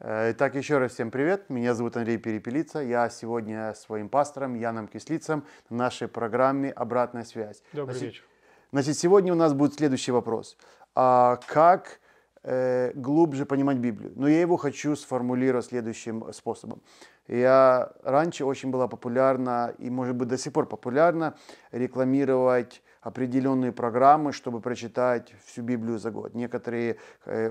Э, итак, еще раз всем привет. Меня зовут Андрей Перепелица. Я сегодня своим пастором Яном Кислицем в нашей программе «Обратная связь». Добрый значит, вечер. Значит, сегодня у нас будет следующий вопрос. А как э, глубже понимать Библию? Но я его хочу сформулировать следующим способом. Я раньше очень была популярна и, может быть, до сих пор популярна рекламировать определенные программы, чтобы прочитать всю Библию за год. Некоторые, э,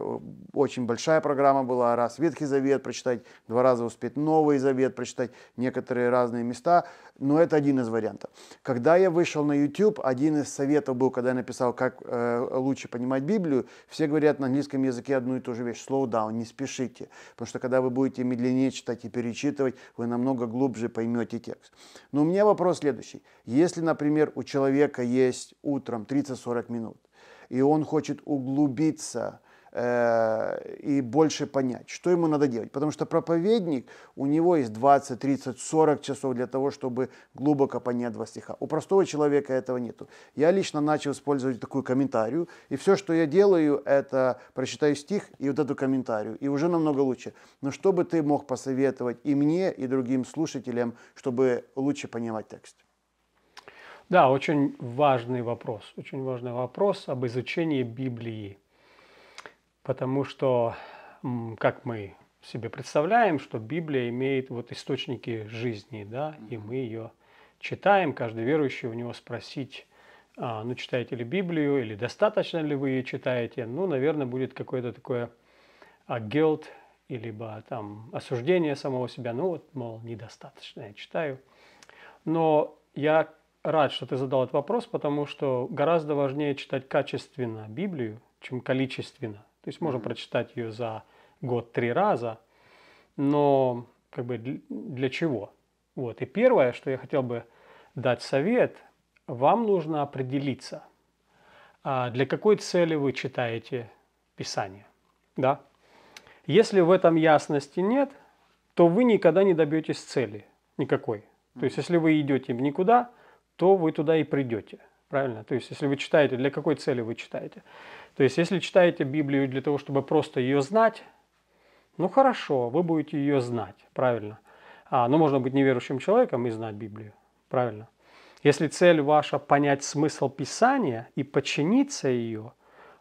очень большая программа была, раз Ветхий Завет прочитать, два раза успеть Новый Завет прочитать, некоторые разные места, но это один из вариантов. Когда я вышел на YouTube, один из советов был, когда я написал, как э, лучше понимать Библию, все говорят на английском языке одну и ту же вещь, slow down, не спешите, потому что когда вы будете медленнее читать и перечитывать, медитировать, вы намного глубже поймете текст. Но у меня вопрос следующий. Если, например, у человека есть утром 30-40 минут, и он хочет углубиться Э, и больше понять, что ему надо делать. Потому что проповедник, у него есть 20, 30, 40 часов для того, чтобы глубоко понять два стиха. У простого человека этого нету. Я лично начал использовать такую комментарию, и все, что я делаю, это прочитаю стих и вот эту комментарию, и уже намного лучше. Но что бы ты мог посоветовать и мне, и другим слушателям, чтобы лучше понимать текст? Да, очень важный вопрос, очень важный вопрос об изучении Библии потому что, как мы себе представляем, что Библия имеет вот источники жизни, да, и мы ее читаем, каждый верующий у него спросить, а, ну, читаете ли Библию, или достаточно ли вы ее читаете, ну, наверное, будет какое-то такое а, guilt, либо там осуждение самого себя, ну, вот, мол, недостаточно я читаю. Но я рад, что ты задал этот вопрос, потому что гораздо важнее читать качественно Библию, чем количественно. То есть можно mm-hmm. прочитать ее за год три раза, но как бы для чего? Вот. И первое, что я хотел бы дать совет, вам нужно определиться, а для какой цели вы читаете Писание. Да? Если в этом ясности нет, то вы никогда не добьетесь цели никакой. То есть, если вы идете никуда, то вы туда и придете правильно? То есть, если вы читаете, для какой цели вы читаете? То есть, если читаете Библию для того, чтобы просто ее знать, ну хорошо, вы будете ее знать, правильно? А, но ну, можно быть неверующим человеком и знать Библию, правильно? Если цель ваша понять смысл Писания и подчиниться ее,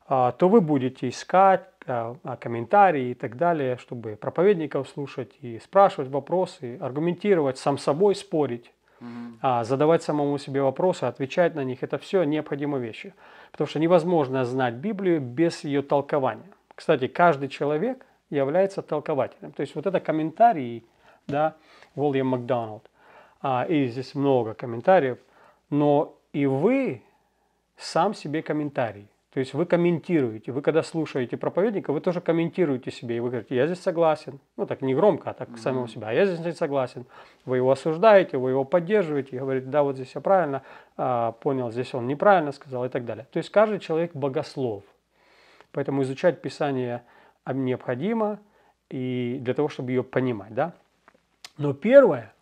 а, то вы будете искать а, а, комментарии и так далее, чтобы проповедников слушать и спрашивать вопросы, аргументировать, сам собой спорить. А задавать самому себе вопросы, отвечать на них, это все необходимые вещи. Потому что невозможно знать Библию без ее толкования. Кстати, каждый человек является толкователем. То есть вот это комментарии, да, Уильям Макдоналд. А, и здесь много комментариев. Но и вы сам себе комментарий. То есть вы комментируете, вы когда слушаете проповедника, вы тоже комментируете себе, и вы говорите, я здесь согласен. Ну так не громко, а так mm-hmm. самого себя, «А я здесь не согласен. Вы его осуждаете, вы его поддерживаете, говорите, да, вот здесь я правильно а, понял, здесь он неправильно сказал и так далее. То есть каждый человек богослов. Поэтому изучать Писание а, необходимо и для того, чтобы ее понимать. Да? Но первое,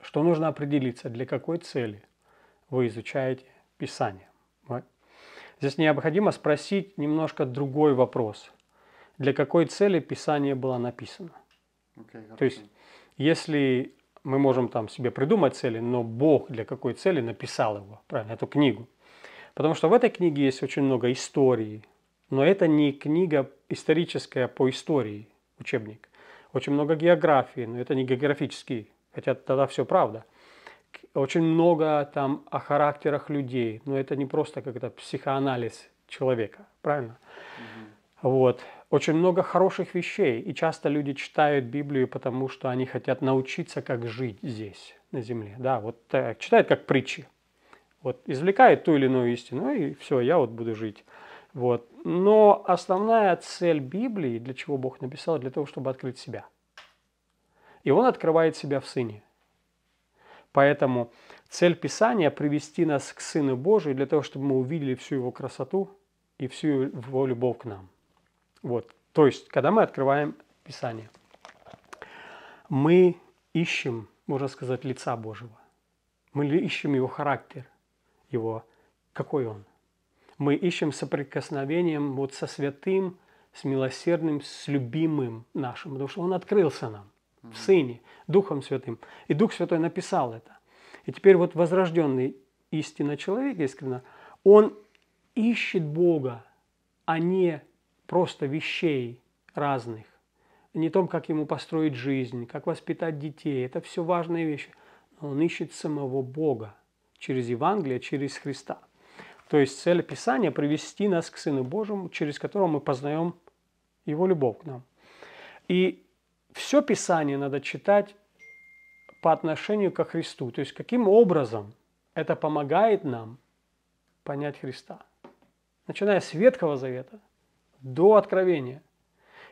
что нужно определиться, для какой цели вы изучаете Писание. Здесь необходимо спросить немножко другой вопрос. Для какой цели Писание было написано? Okay, То есть, если мы можем там себе придумать цели, но Бог для какой цели написал его, правильно, эту книгу. Потому что в этой книге есть очень много истории, но это не книга историческая по истории, учебник. Очень много географии, но это не географический, хотя тогда все правда очень много там о характерах людей, но это не просто как-то психоанализ человека, правильно? Угу. Вот. Очень много хороших вещей, и часто люди читают Библию, потому что они хотят научиться, как жить здесь, на земле. Да, вот э, читают как притчи. Вот, извлекает ту или иную истину, и все, я вот буду жить. Вот. Но основная цель Библии, для чего Бог написал, для того, чтобы открыть себя. И он открывает себя в Сыне – Поэтому цель Писания – привести нас к Сыну Божию для того, чтобы мы увидели всю Его красоту и всю Его любовь к нам. Вот. То есть, когда мы открываем Писание, мы ищем, можно сказать, лица Божьего. Мы ищем Его характер, Его, какой Он. Мы ищем соприкосновением вот со святым, с милосердным, с любимым нашим, потому что Он открылся нам в Сыне, Духом Святым. И Дух Святой написал это. И теперь вот возрожденный истинно человек, искренно, он ищет Бога, а не просто вещей разных, не том, как ему построить жизнь, как воспитать детей. Это все важные вещи. Но он ищет самого Бога через Евангелие, через Христа. То есть цель Писания – привести нас к Сыну Божьему, через которого мы познаем Его любовь к нам. И все Писание надо читать по отношению ко Христу. То есть каким образом это помогает нам понять Христа. Начиная с Ветхого Завета до Откровения.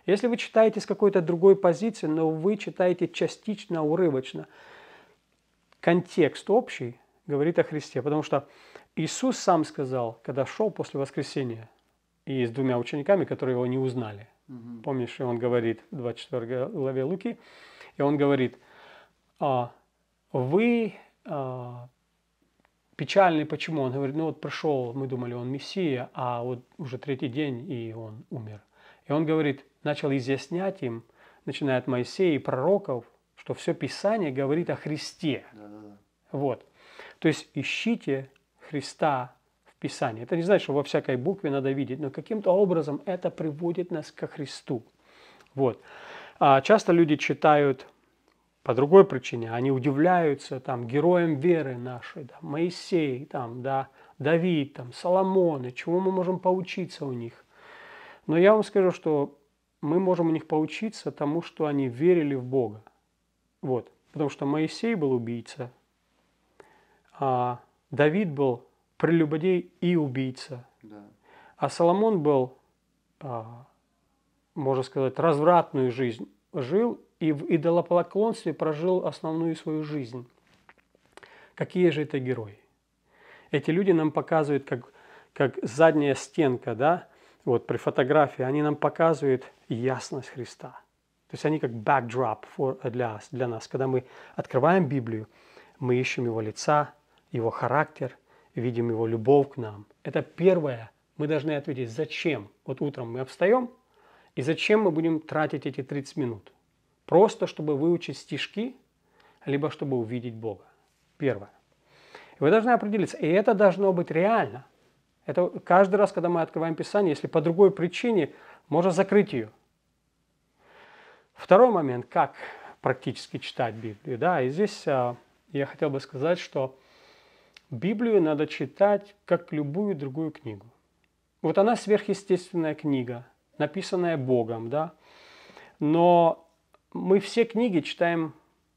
Если вы читаете с какой-то другой позиции, но вы читаете частично, урывочно, контекст общий говорит о Христе. Потому что Иисус сам сказал, когда шел после воскресения, и с двумя учениками, которые его не узнали – Угу. Помнишь, он говорит, в 24 главе Луки, и он говорит, а, вы а, печальный, почему? Он говорит, ну вот прошел, мы думали, он Мессия, а вот уже третий день, и он умер. И он говорит, начал изъяснять им, начиная от Моисея и пророков, что все Писание говорит о Христе. Да, да, да. Вот. То есть ищите Христа Писании. Это не значит, что во всякой букве надо видеть, но каким-то образом это приводит нас ко Христу. Вот. А часто люди читают по другой причине, они удивляются там героям веры нашей, да, Моисей, там, да, Давид, там, Соломон, и чего мы можем поучиться у них. Но я вам скажу, что мы можем у них поучиться тому, что они верили в Бога. Вот. Потому что Моисей был убийца, а Давид был прелюбодей и убийца. Да. А Соломон был, а, можно сказать, развратную жизнь жил и в идолопоклонстве прожил основную свою жизнь. Какие же это герои? Эти люди нам показывают, как, как задняя стенка, да, вот при фотографии, они нам показывают ясность Христа. То есть они как backdrop for, для, для нас. Когда мы открываем Библию, мы ищем его лица, его характер, видим его любовь к нам. Это первое, мы должны ответить, зачем. Вот утром мы обстаем, и зачем мы будем тратить эти 30 минут? Просто, чтобы выучить стишки, либо чтобы увидеть Бога. Первое. И вы должны определиться, и это должно быть реально. Это каждый раз, когда мы открываем Писание, если по другой причине, можно закрыть ее. Второй момент, как практически читать Библию. Да, и здесь а, я хотел бы сказать, что Библию надо читать, как любую другую книгу. Вот она сверхъестественная книга, написанная Богом, да. Но мы все книги читаем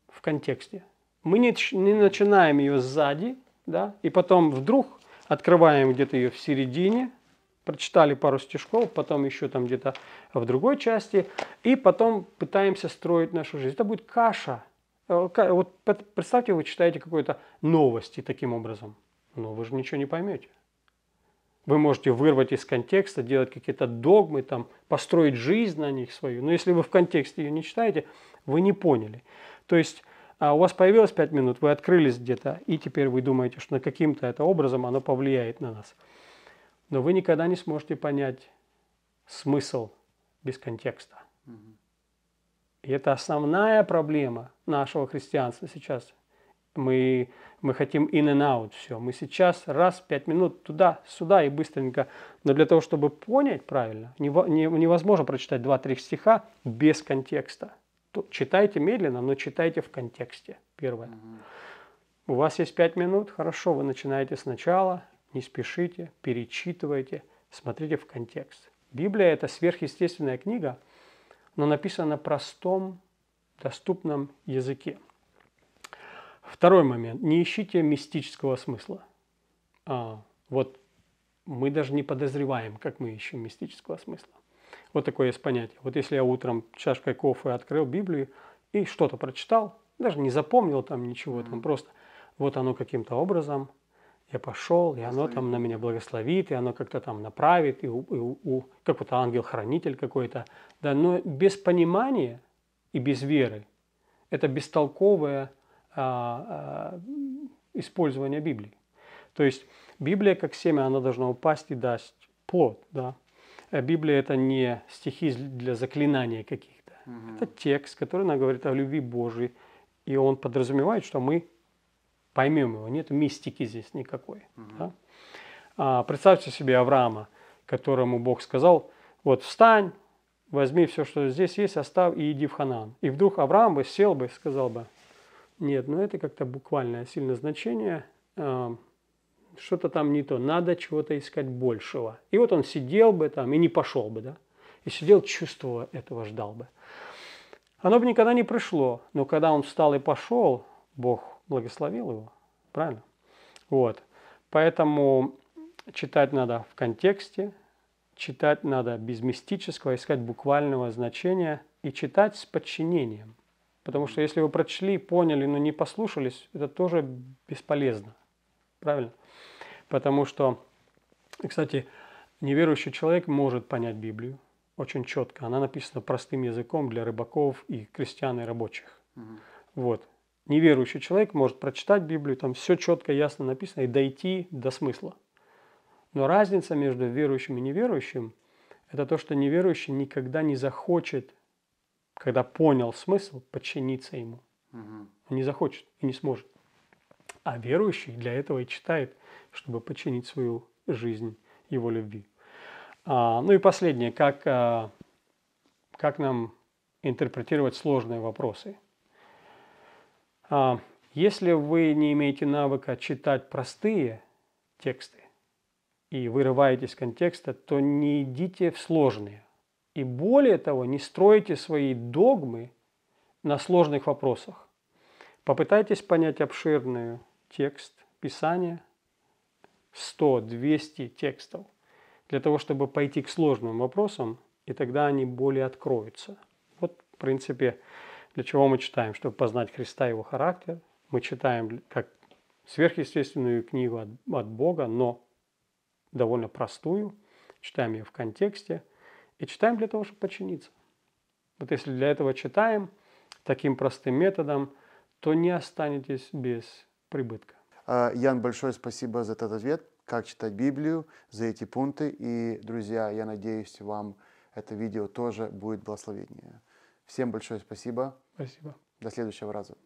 в контексте. Мы не, не начинаем ее сзади, да, и потом вдруг открываем где-то ее в середине, прочитали пару стишков, потом еще там где-то в другой части, и потом пытаемся строить нашу жизнь. Это будет каша – Э, вот представьте, вы читаете какую-то новость и таким образом. Но ну, вы же ничего не поймете. Вы можете вырвать из контекста, делать какие-то догмы, там, построить жизнь на них свою. Но если вы в контексте ее не читаете, вы не поняли. То есть а у вас появилось 5 минут, вы открылись где-то, и теперь вы думаете, что каким-то это образом оно повлияет на нас. Но вы никогда не сможете понять смысл без контекста. Mm-hmm. И это основная проблема нашего христианства сейчас. Мы, мы хотим in and out все. Мы сейчас раз, пять минут туда, сюда и быстренько. Но для того, чтобы понять правильно, невозможно прочитать два-три стиха без контекста. Читайте медленно, но читайте в контексте. Первое. У вас есть пять минут, хорошо, вы начинаете сначала, не спешите, перечитывайте, смотрите в контекст. Библия – это сверхъестественная книга – но написано простом, доступном языке. Второй момент. Не ищите мистического смысла. А, вот мы даже не подозреваем, как мы ищем мистического смысла. Вот такое есть понятие. Вот если я утром чашкой кофе открыл Библию и что-то прочитал, даже не запомнил там ничего, там просто вот оно каким-то образом – я пошел, и оно там на меня благословит, и оно как-то там направит, и, у, и у, как вот ангел-хранитель какой-то. Да, но без понимания и без веры это бестолковое а, а, использование Библии. То есть Библия как семя, она должна упасть и дать плод. Да? А Библия это не стихи для заклинания каких-то. Угу. Это текст, который нам говорит о любви Божьей, и он подразумевает, что мы поймем его, нет мистики здесь никакой. Угу. Да? А, представьте себе Авраама, которому Бог сказал, вот встань, возьми все, что здесь есть, оставь и иди в Ханан. И вдруг Авраам бы сел бы и сказал бы, нет, ну это как-то буквальное сильное значение, а, что-то там не то, надо чего-то искать большего. И вот он сидел бы там и не пошел бы, да, и сидел, чувствовал этого, ждал бы. Оно бы никогда не пришло, но когда он встал и пошел, Бог благословил его, правильно? Вот. Поэтому читать надо в контексте, читать надо без мистического, искать буквального значения и читать с подчинением. Потому что если вы прочли, поняли, но не послушались, это тоже бесполезно. Правильно? Потому что, кстати, неверующий человек может понять Библию очень четко. Она написана простым языком для рыбаков и крестьян и рабочих. Угу. Вот неверующий человек может прочитать Библию, там все четко, ясно написано, и дойти до смысла. Но разница между верующим и неверующим – это то, что неверующий никогда не захочет, когда понял смысл, подчиниться ему. Он не захочет и не сможет. А верующий для этого и читает, чтобы подчинить свою жизнь его любви. А, ну и последнее, как, а, как нам интерпретировать сложные вопросы – а, если вы не имеете навыка читать простые тексты и вырываетесь из контекста, то не идите в сложные. И более того, не стройте свои догмы на сложных вопросах. Попытайтесь понять обширный текст Писания, 100-200 текстов, для того, чтобы пойти к сложным вопросам, и тогда они более откроются. Вот, в принципе, для чего мы читаем? Чтобы познать Христа, Его характер. Мы читаем как сверхъестественную книгу от, от Бога, но довольно простую. Читаем ее в контексте. И читаем для того, чтобы подчиниться. Вот если для этого читаем таким простым методом, то не останетесь без прибытка. А, Ян, большое спасибо за этот ответ, как читать Библию, за эти пункты. И, друзья, я надеюсь, вам это видео тоже будет благословение. Всем большое спасибо. Спасибо. До следующего раза.